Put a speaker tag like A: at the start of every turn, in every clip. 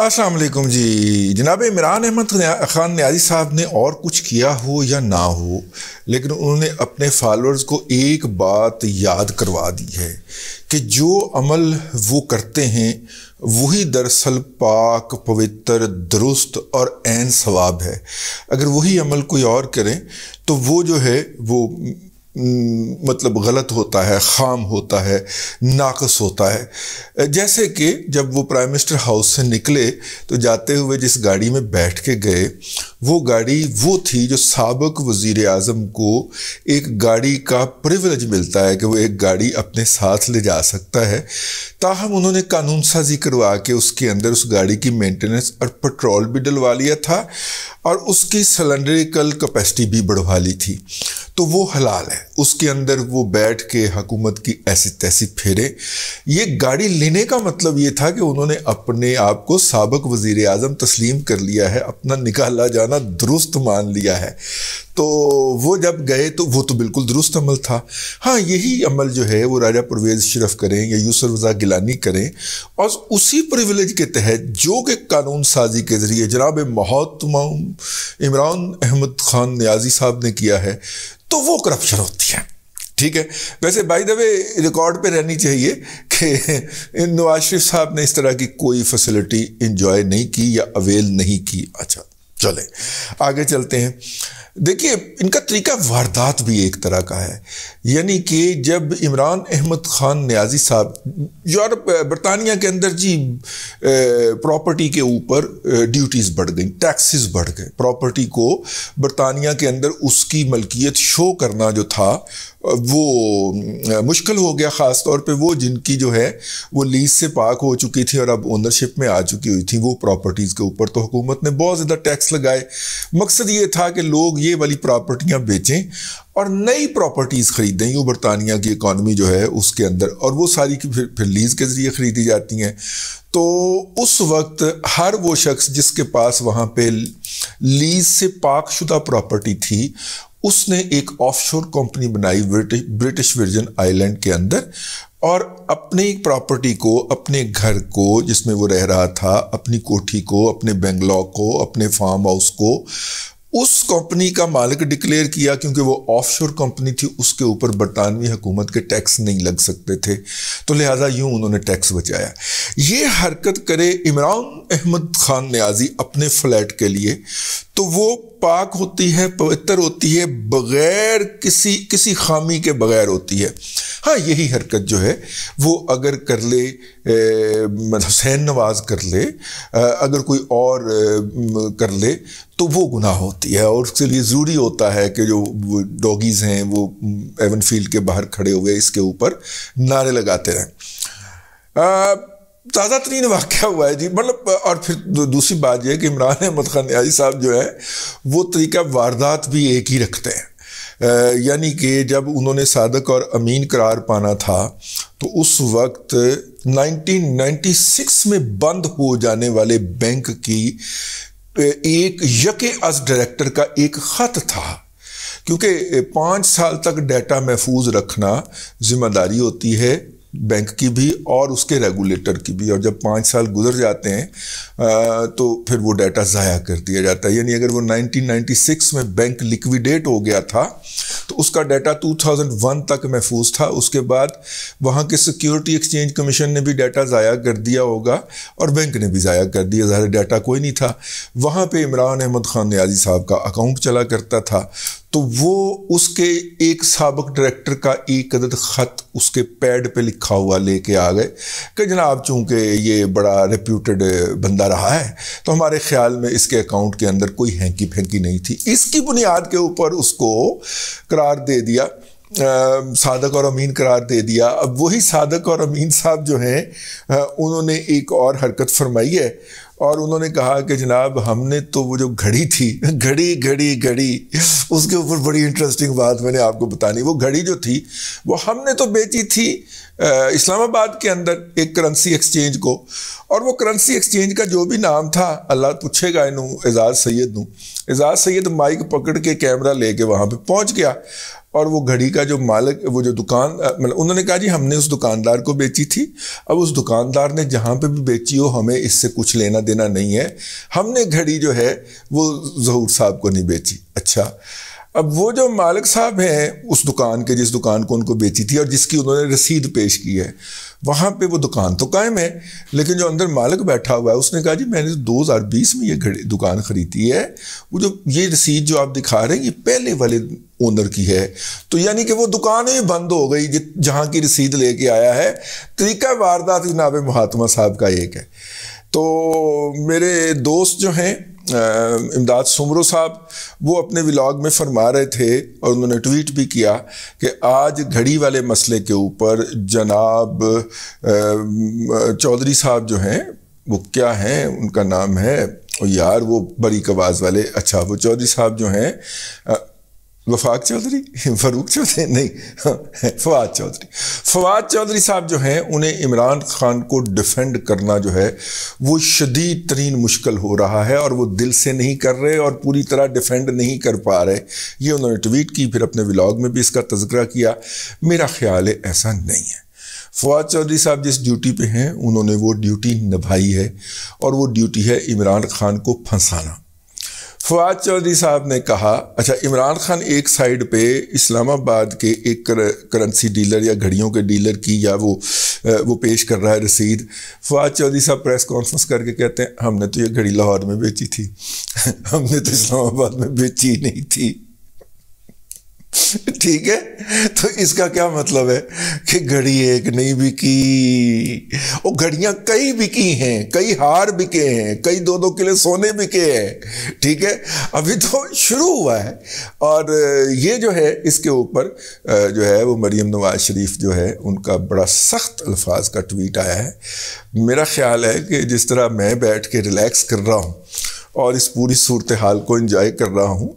A: असलकुम जी जनाब इमरान अहमद ख़ान न्याजी साहब ने और कुछ किया हो या ना हो लेकिन उन्होंने अपने फॉलोअर्स को एक बात याद करवा दी है कि जो अमल वो करते हैं वही दरअसल पाक पवित्र दुरुस्त और एन सवाब है अगर वही अमल कोई और करें तो वो जो है वो हम्म, मतलब गलत होता है खाम होता है नाकस होता है जैसे कि जब वो प्राइम मिनिस्टर हाउस से निकले तो जाते हुए जिस गाड़ी में बैठ के गए वो गाड़ी वो थी जो सबक वज़ी अजम को एक गाड़ी का प्रिवलेज मिलता है कि वो एक गाड़ी अपने साथ ले जा सकता है ताहम उन्होंने कानून साजी करवा के उसके अंदर उस गाड़ी की मेंटेनेंस और पेट्रोल भी डलवा लिया था और उसकी सिलेंड्रिकल कैपेसिटी भी बढ़वा ली थी तो वो हलाल है उसके अंदर वो बैठ के हकूमत की ऐसी तैसी फेरे ये गाड़ी लेने का मतलब ये था कि उन्होंने अपने आप को सबक वज़ी अजम तस्लीम कर लिया है अपना निकाला जाना दुरुस्त मान लिया है तो वो जब गए तो वो तो बिल्कुल दुरुस्त अमल था हाँ यही अमल जो है वो राजा परवेज़ शरफ करें या यूसर रज़ा गिलानी करें और उसी प्रिविलेज के तहत जो कि कानून साजी के ज़रिए जनाब महतमा इमरान अहमद ख़ान न्याजी साहब ने किया है तो वो करप्शन होती है ठीक है वैसे बाई द वे रिकॉर्ड पे रहनी चाहिए कि इन नवाज शरीफ साहब ने इस तरह की कोई फैसिलिटी इंजॉय नहीं की या अवेल नहीं की अच्छा चले आगे चलते हैं देखिए इनका तरीका वारदात भी एक तरह का है यानी कि जब इमरान अहमद ख़ान न्याजी साहब यूरोप बरतानिया के अंदर जी प्रॉपर्टी के ऊपर ड्यूटीज़ बढ़ गई टैक्सेस बढ़ गए प्रॉपर्टी को बरतानिया के अंदर उसकी मलकियत शो करना जो था वो मुश्किल हो गया ख़ास तौर पे वो जिनकी जो है वो लीज से पाक हो चुकी थी और अब ओनरशिप में आ चुकी हुई थी वो प्रॉपर्टीज़ के ऊपर तो हुकूमत ने बहुत ज़्यादा टैक्स लगाए मकसद ये था कि लोग ये वाली प्रॉपर्टियाँ बेचें और नई प्रॉपर्टीज़ ख़रीदें यूँ बरतानिया की इकानमी जो है उसके अंदर और वो सारी की फिर फिर लीज़ के ज़रिए ख़रीदी जाती हैं तो उस वक्त हर वो शख्स जिसके पास वहाँ पे लीज़ से पाकशुदा प्रॉपर्टी थी उसने एक ऑफशोर कंपनी बनाई ब्रिटिश वर्जन आइलैंड के अंदर और अपनी प्रॉपर्टी को अपने घर को जिसमें वो रह रहा था अपनी कोठी को अपने बेंगलॉ को अपने फार्म हाउस को उस कंपनी का मालिक डिक्लेयर किया क्योंकि वो ऑफशोर कंपनी थी उसके ऊपर बरतानवी हुकूमत के टैक्स नहीं लग सकते थे तो लिहाजा यूं उन्होंने टैक्स बचाया ये हरकत करे इमरान अहमद खान न्याजी अपने फ्लैट के लिए तो वो पाक होती है पवित्र होती है बगैर किसी किसी खामी के बगैर होती है हाँ यही हरकत जो है वो अगर कर ले हुसैन नवाज कर ले अगर कोई और कर ले तो वो गुनाह होती है और उसके लिए ज़रूरी होता है कि जो डॉगीज़ हैं वो एवन फील्ड के बाहर खड़े हुए इसके ऊपर नारे लगाते रहें ताज़ा तरीन वाक़ हुआ है जी मतलब और फिर दूसरी बात यह कि इमरान अहमद खान न्याजी साहब जो है वो तरीका वारदात भी एक ही रखते हैं यानी कि जब उन्होंने सादक और अमीन करार पाना था तो उस वक्त 1996 में बंद हो जाने वाले बैंक की एक यके अज डायरेक्टर का एक ख़त था क्योंकि पाँच साल तक डाटा महफूज रखना जिम्मेदारी होती है बैंक की भी और उसके रेगुलेटर की भी और जब पाँच साल गुजर जाते हैं तो फिर वो डाटा ज़ाया कर दिया जाता है यानी अगर वो 1996 में बैंक लिक्विडेट हो गया था तो उसका डाटा 2001 तक महफूज था उसके बाद वहाँ के सिक्योरिटी एक्सचेंज कमीशन ने भी डाटा ज़ाया कर दिया होगा और बैंक ने भी ज़ाया कर दिया ज़ाहिर डाटा कोई नहीं था वहाँ पे इमरान अहमद ख़ान न्याजी साहब का अकाउंट चला करता था तो वो उसके एक सबक डायरेक्टर का एक अदद ख़त उसके पैड पे लिखा हुआ लेके आ गए कि जनाब चूँकि ये बड़ा रिप्यूटेड बंदा रहा है तो हमारे ख्याल में इसके अकाउंट के अंदर कोई हैंकी फेंकी नहीं थी इसकी बुनियाद के ऊपर उसको करार दे दिया सादक और अमीन करार दे दिया अब वही सादक और अमीन साहब जो हैं उन्होंने एक और हरकत फरमाई है और उन्होंने कहा कि जनाब हमने तो वो जो घड़ी थी घड़ी घड़ी घड़ी उसके ऊपर बड़ी इंटरेस्टिंग बात मैंने आपको बतानी वो घड़ी जो थी वो हमने तो बेची थी इस्लामाबाद के अंदर एक करेंसी एक्सचेंज को और वो करेंसी एक्सचेंज का जो भी नाम था अल्लाह पूछेगा इनू एजाज़ सैद नू एजाज़ सैद माइक पकड़ के कैमरा लेके वहाँ पर पहुँच गया और वो घड़ी का जो मालिक वो जो दुकान मतलब उन्होंने कहा जी हमने उस दुकानदार को बेची थी अब उस दुकानदार ने जहाँ पे भी बेची हो हमें इससे कुछ लेना देना नहीं है हमने घड़ी जो है वो जहूर साहब को नहीं बेची अच्छा अब वो जो मालिक साहब हैं उस दुकान के जिस दुकान को उनको बेची थी और जिसकी उन्होंने रसीद पेश की है वहाँ पे वो दुकान तो कायम है लेकिन जो अंदर मालिक बैठा हुआ है उसने कहा जी मैंने तो दो हज़ार बीस में ये घड़ी दुकान ख़रीदी है वो जो ये रसीद जो आप दिखा रहे हैं ये पहले वाले ओनर की है तो यानी कि वो दुकान ही बंद हो गई जहाँ की रसीद लेके आया है तरीका वारदात जनाब महात्मा साहब का एक है तो मेरे दोस्त जो हैं इमदाद सुमरो साहब वो अपने व्लाग में फरमा रहे थे और उन्होंने ट्वीट भी किया कि आज घड़ी वाले मसले के ऊपर जनाब चौधरी साहब जो हैं वो क्या हैं उनका नाम है यार वो बड़ी कवाज वाले अच्छा वो चौधरी साहब जो हैं वफाक चौधरी फरूक चौधरी नहीं फवाद चौधरी फवाद चौधरी साहब जो हैं उन्हें इमरान खान को डिफेंड करना जो है वो शदीद तरीन मुश्किल हो रहा है और वो दिल से नहीं कर रहे और पूरी तरह डिफेंड नहीं कर पा रहे ये उन्होंने ट्वीट की फिर अपने व्लाग में भी इसका तस्करा किया मेरा ख्याल है ऐसा नहीं है फवाद चौधरी साहब जिस ड्यूटी पे हैं उन्होंने वो ड्यूटी निभाई है और वो ड्यूटी है इमरान खान को फंसाना फवाद चौधरी साहब ने कहा अच्छा इमरान खान एक साइड पे इस्लामाबाद के एक कर, करंसी डीलर या घड़ियों के डीलर की या वो वो पेश कर रहा है रसीद फवाद चौधरी साहब प्रेस कॉन्फ्रेंस करके कहते हैं हमने तो ये घड़ी लाहौर में बेची थी हमने तो इस्लामाबाद में बेची नहीं थी ठीक है तो इसका क्या मतलब है कि घड़ी एक नहीं बिकी वो घड़ियां कई बिकी हैं कई हार बिके हैं कई दो दो किले सोने बिके हैं ठीक है अभी तो शुरू हुआ है और ये जो है इसके ऊपर जो है वो मरीम नवाज शरीफ जो है उनका बड़ा सख्त अल्फाज का ट्वीट आया है मेरा ख्याल है कि जिस तरह मैं बैठ के रिलैक्स कर रहा हूँ और इस पूरी सूरत हाल को इंजॉय कर रहा हूँ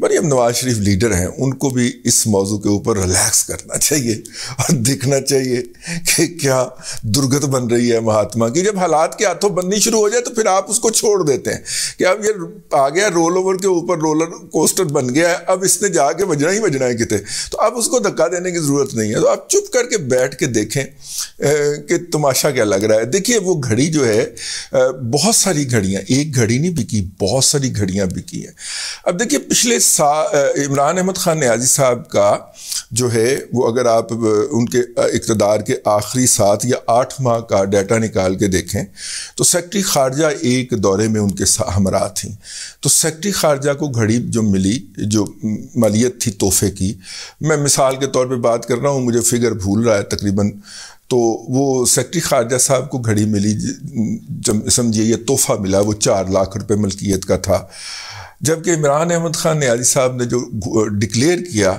A: मरियम नवाज शरीफ लीडर हैं उनको भी इस मौजू के ऊपर रिलैक्स करना चाहिए और देखना चाहिए कि क्या दुर्गत बन रही है महात्मा की जब हालात के हाथों बननी शुरू हो जाए तो फिर आप उसको छोड़ देते हैं कि अब ये आ गया रोल ओवर के ऊपर रोलर कोस्टर बन गया है अब इसने जाके बजना ही बजना है कितने तो अब उसको धक्का देने की ज़रूरत नहीं है तो आप चुप करके बैठ के देखें कि तमाशा क्या लग रहा है देखिए वो घड़ी जो है बहुत सारी घड़ियाँ एक घड़ी नहीं बिकी बहुत सारी घड़ियां बिकी हैं अब देखिए पिछले साल इमरान अहमद ख़ान न्याजी साहब का जो है वो अगर आप उनके इकतदार के आखिरी सात या आठ माह का डाटा निकाल के देखें तो सेक्रटरी खारजा एक दौरे में उनके हमरा थी तो सेक्रटरी खारजा को घड़ी जो मिली जो मलियत थी तोहफे की मैं मिसाल के तौर पर बात कर रहा हूँ मुझे फिगर भूल रहा है तकरीबन तो वो सेक्रेटरी खारजा साहब को घड़ी मिली समझिए यह तोहफा मिला वो चार लाख रुपए मलकियत का था जबकि इमरान अहमद ख़ान ने अली साहब ने जो डिक्लेयर किया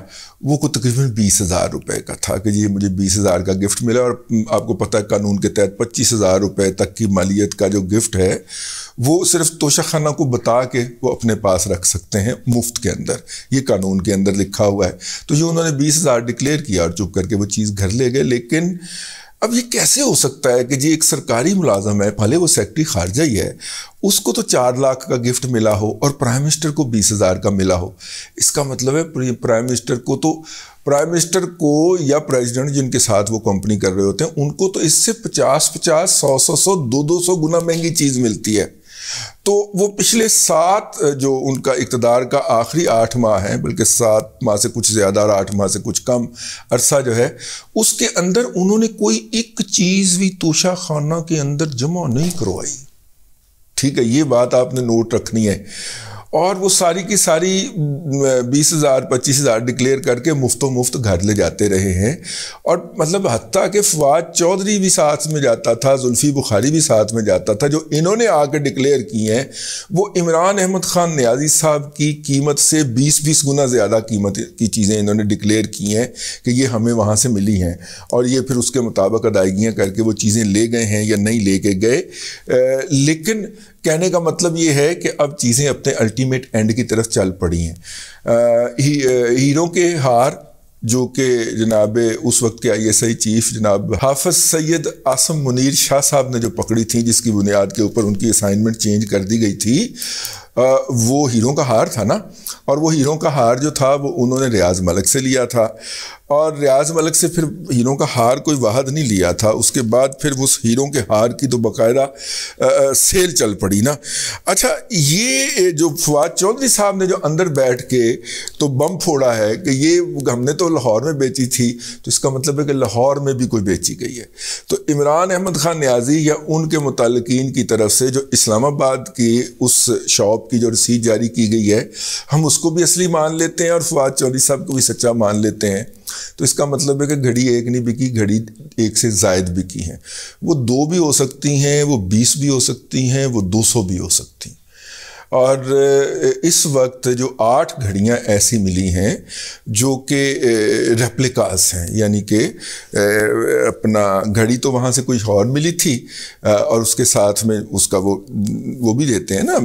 A: वो को तकरीबन बीस हज़ार रुपये का था कि जी मुझे बीस हज़ार का गिफ्ट मिला और आपको पता है कानून के तहत पच्चीस हज़ार रुपये तक की मालियत का जो गिफ्ट है वो सिर्फ तोशा खाना को बता के वो अपने पास रख सकते हैं मुफ्त के अंदर ये कानून के अंदर लिखा हुआ है तो ये उन्होंने बीस हज़ार डिक्लेयर किया और चुप करके वो चीज़ घर ले गए लेकिन अब ये कैसे हो सकता है कि जी एक सरकारी मुलाजम है भले वो सेक्रेटरी खारजा ही है उसको तो चार लाख का गिफ्ट मिला हो और प्राइम मिनिस्टर को बीस हज़ार का मिला हो इसका मतलब है प्राइम मिनिस्टर को तो प्राइम मिनिस्टर को या प्रेसिडेंट जिनके साथ वो कंपनी कर रहे होते हैं उनको तो इससे पचास पचास सौ सौ सौ दो दो सौ गुना महंगी चीज़ मिलती है तो वो पिछले सात जो उनका इकतदार का आखिरी आठ माह है बल्कि सात माह से कुछ ज़्यादा और आठ माह से कुछ कम अरसा जो है उसके अंदर उन्होंने कोई एक चीज़ भी तोशा खाना के अंदर जमा नहीं करवाई ठीक है ये बात आपने नोट रखनी है और वो सारी की सारी बीस हज़ार पच्चीस हज़ार डिक्लेयर करके मुफ्त मुफ्त घर ले जाते रहे हैं और मतलब हती के फवाद चौधरी भी साथ में जाता था जुल्फ़ी बुखारी भी साथ में जाता था जो इन्होंने आकर डिक्लेयर किए हैं वो इमरान अहमद ख़ान न्याजी साहब की कीमत से बीस बीस गुना ज़्यादा कीमत की चीज़ें इन्होंने डिक्लेयर की हैं कि ये हमें वहाँ से मिली हैं और ये फिर उसके मुताबिक अदायगियाँ करके वो चीज़ें ले गए हैं या नहीं ले के गए लेकिन कहने का मतलब ये है कि अब चीज़ें अपने अल्टीमेट एंड की तरफ चल पड़ी हैं हीरो के हार जो कि जनाब उस वक्त के आईएसआई चीफ जनाब हाफज सैयद आसम मुनीर शाह साहब ने जो पकड़ी थी जिसकी बुनियाद के ऊपर उनकी असाइनमेंट चेंज कर दी गई थी वो हीरों का हार था ना और वो हीरों का हार जो था वो उन्होंने रियाज मलक से लिया था और रियाज मलक से फिर हीरों का हार कोई वाहद नहीं लिया था उसके बाद फिर उस हीरों के हार की तो बाकायदा सेल चल पड़ी ना अच्छा ये जो फवाद चौधरी साहब ने जो अंदर बैठ के तो बम फोड़ा है कि ये हमने तो लाहौर में बेची थी तो इसका मतलब है कि लाहौर में भी कोई बेची गई है तो इमरान अहमद ख़ान न्याजी या उनके मुतलकिन की तरफ से जो इस्लामाबाद की उस शॉप की जो रसीद जारी की गई है हम उसको भी असली मान लेते हैं और फवाद चौधरी साहब को भी सच्चा मान लेते हैं तो इसका मतलब है कि घड़ी एक नहीं बिकी घड़ी एक से जायद बिकी हैं वो दो भी हो सकती हैं वो बीस भी हो सकती हैं वो दो सौ भी हो सकती हैं और इस वक्त जो आठ घड़ियां ऐसी मिली हैं जो कि रेप्लिकास हैं यानी कि अपना घड़ी तो वहाँ से कुछ और मिली थी और उसके साथ में उसका वो वो भी देते हैं ना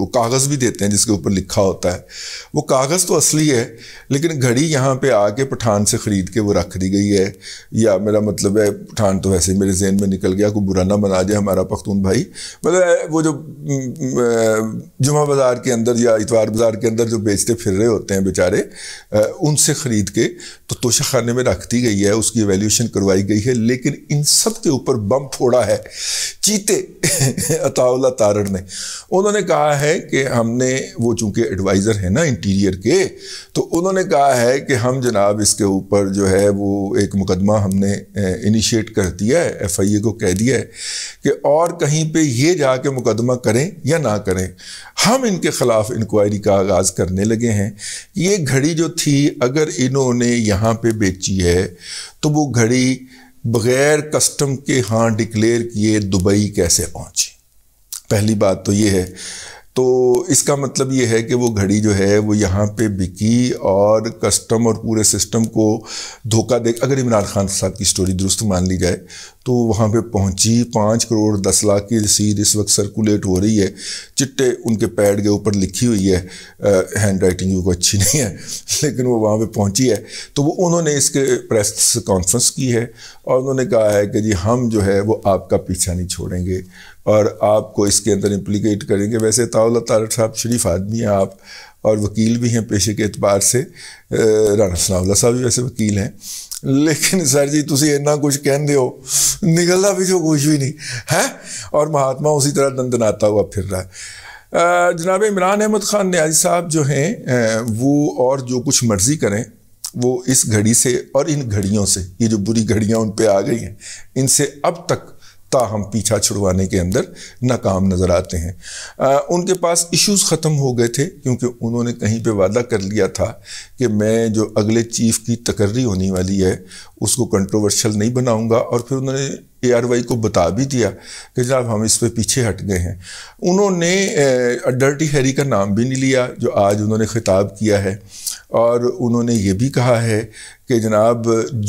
A: वो कागज़ भी देते हैं जिसके ऊपर लिखा होता है वो कागज़ तो असली है लेकिन घड़ी यहाँ पे आके पठान से ख़रीद के वो रख दी गई है या मेरा मतलब है पठान तो वैसे मेरे जहन में निकल गया कोई बुरा ना बना जाए हमारा पख्तून भाई मतलब वो जो जुमा बाज़ार के अंदर या इतवार बाज़ार के अंदर जो बेचते फिर रहे होते हैं बेचारे उनसे ख़रीद के तो तोशा खाने में रख दी गई है उसकी वैल्यूशन करवाई गई है लेकिन इन सब के ऊपर बम फोड़ा है चीते अताउल्ला तारड़ ने उन्होंने कहा है कि हमने वो चूँकि एडवाइज़र है ना इंटीरियर के तो उन्होंने कहा है कि हम जनाब इसके ऊपर जो है वो एक मुकदमा हमने इनिशिएट कर दिया है एफ आई ए को कह दिया है कि और कहीं पर ये जाके मुकदमा करें या ना करें हम इनके ख़िलाफ़ इंक्वायरी का आगाज़ करने लगे हैं ये घड़ी जो थी अगर इन्होंने यहाँ पे बेची है तो वो घड़ी बग़ैर कस्टम के हाँ डिक्लेयर किए दुबई कैसे पहुँची पहली बात तो ये है तो इसका मतलब ये है कि वो घड़ी जो है वो यहाँ पे बिकी और कस्टम और पूरे सिस्टम को धोखा दे अगर इमरान खान साहब की स्टोरी दुरुस्त मान ली जाए तो वहाँ पे पहुँची पाँच करोड़ दस लाख की रसीद इस वक्त सर्कुलेट हो रही है चिट्टे उनके पैड के ऊपर लिखी हुई है हैंड राइटिंग को अच्छी नहीं है लेकिन वो वहाँ पर पहुँची है तो वो उन्होंने इसके प्रेस कॉन्फ्रेंस की है और उन्होंने कहा है कि जी हम जो है वो आपका पीछा नहीं छोड़ेंगे और आपको इसके अंदर इम्प्लीकेट करेंगे वैसे ताउल तारक साहब शरीफ आदमी हैं आप और वकील भी हैं पेशे के अतबार से राणा सनाउल्ला साहब भी वैसे वकील हैं लेकिन सर जी तुम इन्ना कुछ कह दे निकलता भी जो कुछ भी नहीं है और महात्मा उसी तरह दंदनाता हुआ फिर रहा है जनाब इमरान अहमद खान न्याजी साहब जो हैं वो और जो कुछ मर्जी करें वो इस घड़ी से और इन घड़ियों से ये जो बुरी घड़ियाँ उन पर आ गई हैं इनसे अब तक ताहम पीछा छुड़वाने के अंदर नाकाम नज़र आते हैं आ, उनके पास इश्यूज ख़त्म हो गए थे क्योंकि उन्होंने कहीं पे वादा कर लिया था कि मैं जो अगले चीफ की तकर्री होने वाली है उसको कंट्रोवर्शियल नहीं बनाऊंगा और फिर उन्होंने ए आर वाई को बता भी दिया कि जनाब हम इस पर पीछे हट गए हैं उन्होंने डर्टी हैरी का नाम भी नहीं लिया जो आज उन्होंने खिताब किया है और उन्होंने ये भी कहा है कि जनाब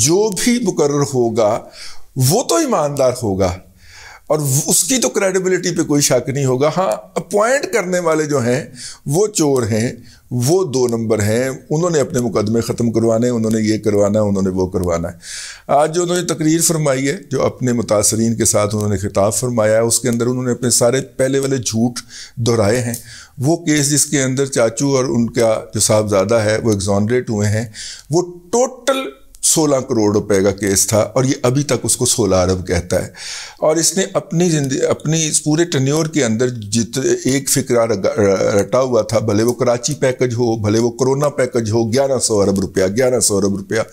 A: जो भी मुकर होगा वो तो ईमानदार होगा और उसकी तो क्रेडिबिलिटी पे कोई शक नहीं होगा हाँ अपॉइंट करने वाले जो हैं वो चोर हैं वो दो नंबर हैं उन्होंने अपने मुकदमे ख़त्म करवाने उन्होंने ये करवाना है उन्होंने वो करवाना है आज जो उन्होंने तकरीर फरमाई है जो अपने मुतासरीन के साथ उन्होंने खिताब फरमाया है उसके अंदर उन्होंने अपने सारे पहले वाले झूठ दोहराए हैं वो केस जिसके अंदर चाचू और उनका जो साहबजादा है वो एग्जॉनरेट हुए हैं वो टोटल सोलह करोड़ रुपए का केस था और ये अभी तक उसको सोलह अरब कहता है और इसने अपनी जिंदगी अपनी इस पूरे टन्योर के अंदर जित एक फिक्रा रटा हुआ था भले वो कराची पैकेज हो भले वो कोरोना पैकेज हो ग्यारह सौ अरब रुपया ग्यारह सौ अरब रुपया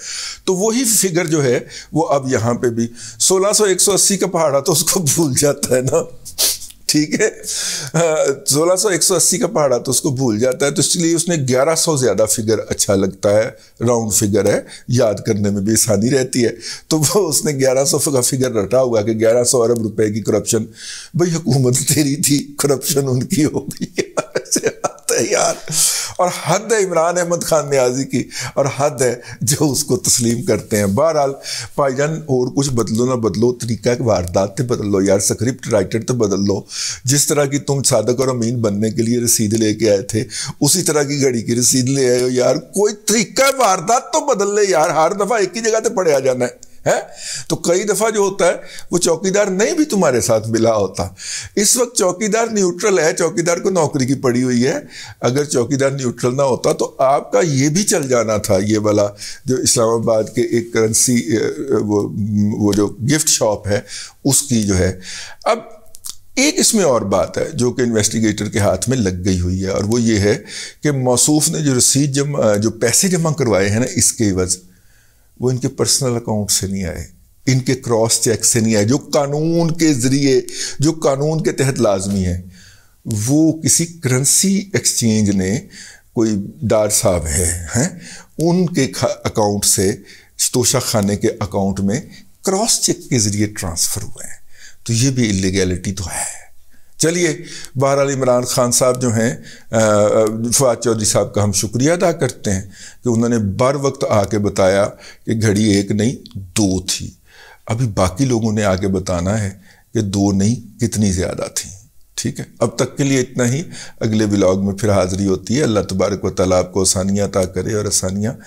A: तो वही फिगर जो है वो अब यहाँ पे भी सोलह सौ एक सौ अस्सी का पहाड़ा तो उसको भूल जाता है ना ठीक है हाँ, सोलह सौ एक सौ अस्सी का पहाड़ा तो उसको भूल जाता है तो इसलिए उसने ग्यारह सौ ज़्यादा फिगर अच्छा लगता है राउंड फिगर है याद करने में भी आसानी रहती है तो वो उसने ग्यारह सौ का फिगर रटा हुआ कि ग्यारह सौ अरब रुपए की करप्शन भाई हुकूमत तेरी थी करप्शन उनकी हो गई अच्छा। है यार और हद है इमरान अहमद खान न्याजी की और हद है जो उसको तस्लीम करते हैं बहरहाल भाईजान और कुछ बदलो ना बदलो तरीका वारदात तो बदल लो यार स्क्रिप्ट राइटर तो बदल लो जिस तरह की तुम सादक और अमीन बनने के लिए रसीद लेके आए थे उसी तरह की घड़ी की रसीद ले आए हो यार कोई तरीका वारदात तो बदल ले यार हर दफ़ा एक ही जगह पर आ जाना है है तो कई दफा जो होता है वो चौकीदार नहीं भी तुम्हारे साथ मिला होता इस वक्त चौकीदार न्यूट्रल है चौकीदार को नौकरी की पड़ी हुई है अगर चौकीदार न्यूट्रल ना होता तो आपका ये भी चल जाना था ये वाला जो इस्लामाबाद के एक करेंसी वो वो जो गिफ्ट शॉप है उसकी जो है अब एक इसमें और बात है जो कि इन्वेस्टिगेटर के हाथ में लग गई हुई है और वो ये है कि मौसूफ ने जो रसीद जमा जो पैसे जमा करवाए हैं ना इसके वजह वो इनके पर्सनल अकाउंट से नहीं आए इनके क्रॉस चेक से नहीं आए जो कानून के ज़रिए जो कानून के तहत लाजमी है वो किसी करेंसी एक्सचेंज ने कोई डार साहब है हैं उनके अकाउंट से तोशा खाने के अकाउंट में क्रॉस चेक के ज़रिए ट्रांसफ़र हुए हैं तो ये भी इलीगैलिटी तो है चलिए बहरहाल इमरान खान साहब जो हैं फवाद चौधरी साहब का हम शुक्रिया अदा करते हैं कि उन्होंने बर वक्त आके बताया कि घड़ी एक नहीं दो थी अभी बाकी लोगों ने आके बताना है कि दो नहीं कितनी ज़्यादा थी ठीक है अब तक के लिए इतना ही अगले ब्लॉग में फिर हाज़िरी होती है अल्लाह तबारक व तालाब को आसानियाँ अता करे और आसानियाँ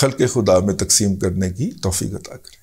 A: खल के खुदा में तकसीम करने की तोफ़ी अदा करें